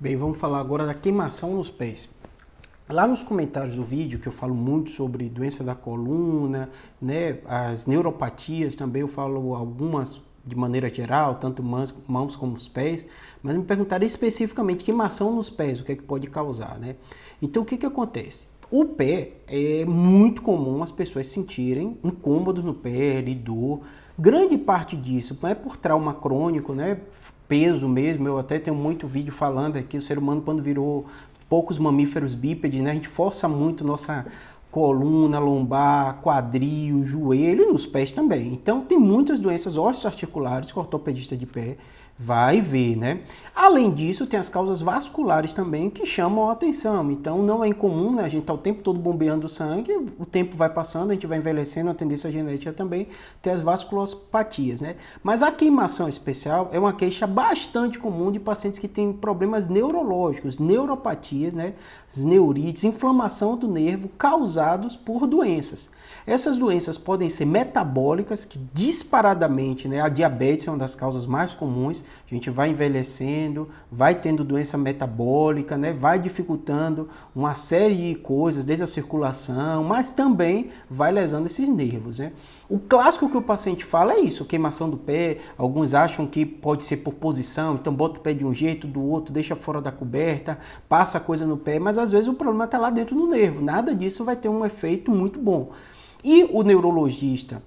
Bem, vamos falar agora da queimação nos pés. Lá nos comentários do vídeo, que eu falo muito sobre doença da coluna, né, as neuropatias também, eu falo algumas de maneira geral, tanto mãos, mãos como os pés, mas me perguntaram especificamente queimação nos pés, o que é que pode causar, né? Então, o que que acontece? O pé é muito comum as pessoas sentirem incômodo no pé, dor. Grande parte disso não é por trauma crônico, né? peso mesmo, eu até tenho muito vídeo falando aqui, o ser humano quando virou poucos mamíferos bípedes, né, a gente força muito nossa coluna, lombar, quadril, joelho e nos pés também. Então tem muitas doenças osteoarticulares que o ortopedista de pé vai ver, né? Além disso, tem as causas vasculares também que chamam a atenção. Então não é incomum, né? A gente tá o tempo todo bombeando sangue, o tempo vai passando, a gente vai envelhecendo, a tendência genética também tem as vasculopatias, né? Mas a queimação especial é uma queixa bastante comum de pacientes que têm problemas neurológicos, neuropatias, né? As neurites, inflamação do nervo causada causados por doenças. Essas doenças podem ser metabólicas, que disparadamente, né, a diabetes é uma das causas mais comuns. A gente vai envelhecendo, vai tendo doença metabólica, né, vai dificultando uma série de coisas, desde a circulação, mas também vai lesando esses nervos. Né? O clássico que o paciente fala é isso: queimação do pé. Alguns acham que pode ser por posição, então bota o pé de um jeito, do outro, deixa fora da coberta, passa a coisa no pé, mas às vezes o problema está lá dentro do nervo. Nada disso vai ter um efeito muito bom. E o neurologista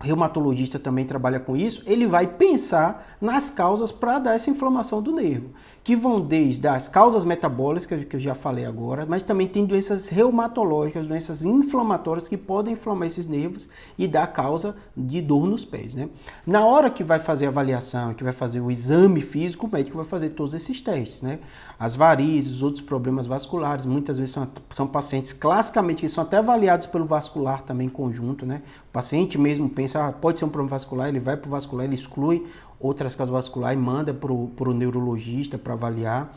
reumatologista também trabalha com isso, ele vai pensar nas causas para dar essa inflamação do nervo, que vão desde as causas metabólicas, que eu já falei agora, mas também tem doenças reumatológicas, doenças inflamatórias que podem inflamar esses nervos e dar causa de dor nos pés. Né? Na hora que vai fazer a avaliação, que vai fazer o exame físico, o médico vai fazer todos esses testes, né? As varizes, outros problemas vasculares, muitas vezes são, são pacientes classicamente que são até avaliados pelo vascular também em conjunto, né? O paciente mesmo pensa ah, pode ser um problema vascular, ele vai para o vascular, ele exclui outras causas vasculares e manda para o neurologista para avaliar.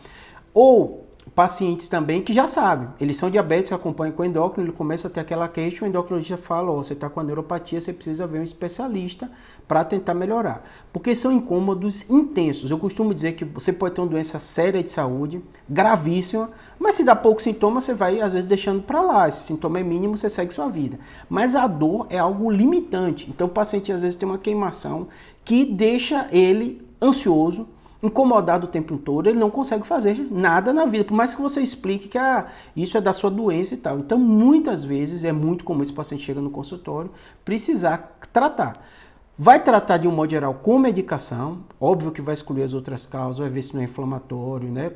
Ou pacientes também que já sabem, eles são diabéticos, acompanham com endócrino, ele começa a ter aquela queixa, o endocrinologista fala, oh, você está com a neuropatia, você precisa ver um especialista para tentar melhorar. Porque são incômodos intensos. Eu costumo dizer que você pode ter uma doença séria de saúde, gravíssima, mas se dá pouco sintoma, você vai às vezes deixando para lá. Esse sintoma é mínimo, você segue sua vida. Mas a dor é algo limitante. Então o paciente às vezes tem uma queimação que deixa ele ansioso, incomodado o tempo todo, ele não consegue fazer nada na vida, por mais que você explique que ah, isso é da sua doença e tal. Então, muitas vezes é muito comum esse paciente chega no consultório precisar tratar. Vai tratar de um modo geral com medicação, óbvio que vai excluir as outras causas, vai ver se não é inflamatório, né?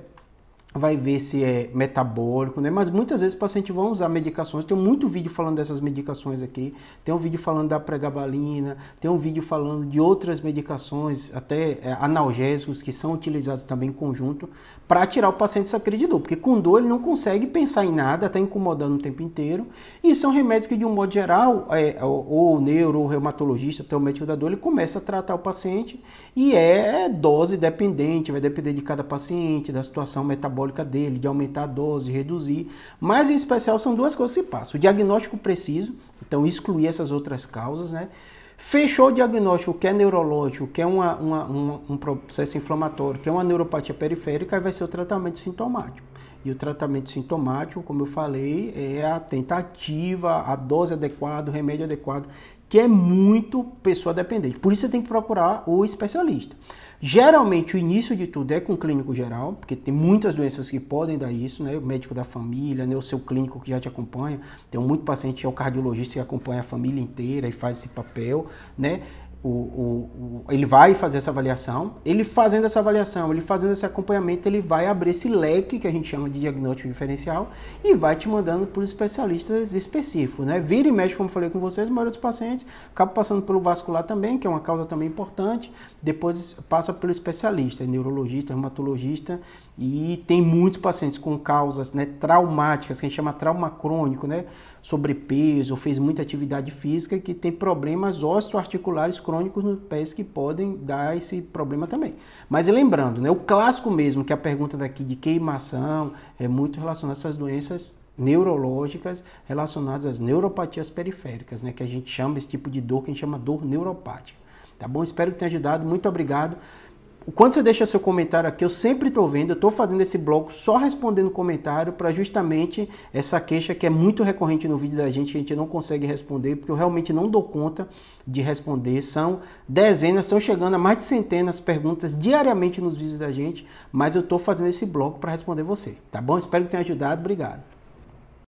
vai ver se é metabólico, né? Mas muitas vezes o pacientes vão usar medicações. Tem muito vídeo falando dessas medicações aqui. Tem um vídeo falando da pregabalina, tem um vídeo falando de outras medicações, até é, analgésicos que são utilizados também em conjunto para tirar o paciente dessa de dor, porque com dor ele não consegue pensar em nada, está incomodando o tempo inteiro. E são remédios que de um modo geral, é, o neuro, o reumatologista, até o médico da dor, ele começa a tratar o paciente e é dose dependente, vai depender de cada paciente, da situação metabólica metabólica dele, de aumentar a dose, de reduzir. Mas, em especial, são duas coisas que se passam. O diagnóstico preciso, então excluir essas outras causas, né? Fechou o diagnóstico que é neurológico, que é uma, uma, uma, um processo inflamatório, que é uma neuropatia periférica, aí vai ser o tratamento sintomático. E o tratamento sintomático, como eu falei, é a tentativa, a dose adequada, o remédio adequado, que é muito pessoa dependente. Por isso você tem que procurar o especialista. Geralmente o início de tudo é com o clínico geral, porque tem muitas doenças que podem dar isso, né? O médico da família, né? o seu clínico que já te acompanha. Tem muito paciente que é o cardiologista que acompanha a família inteira e faz esse papel, né? o, o, ele vai fazer essa avaliação, ele fazendo essa avaliação, ele fazendo esse acompanhamento, ele vai abrir esse leque que a gente chama de diagnóstico diferencial e vai te mandando para os especialistas específicos, né? Vira e mexe, como falei com vocês, a maioria dos pacientes acaba passando pelo vascular também, que é uma causa também importante, depois passa pelo especialista, neurologista, reumatologista, e tem muitos pacientes com causas né, traumáticas, que a gente chama trauma crônico, né? Sobrepeso, fez muita atividade física, que tem problemas osteoarticulares crônicos crônicos nos pés que podem dar esse problema também. Mas lembrando, né, o clássico mesmo, que é a pergunta daqui de queimação é muito relacionado a essas doenças neurológicas relacionadas às neuropatias periféricas, né, que a gente chama esse tipo de dor, que a gente chama dor neuropática. Tá bom? Espero que tenha ajudado. Muito obrigado. Quando você deixa seu comentário aqui, eu sempre estou vendo, eu estou fazendo esse bloco só respondendo comentário para justamente essa queixa que é muito recorrente no vídeo da gente, a gente não consegue responder, porque eu realmente não dou conta de responder. São dezenas, estão chegando a mais de centenas de perguntas diariamente nos vídeos da gente, mas eu estou fazendo esse bloco para responder você, tá bom? Espero que tenha ajudado, obrigado.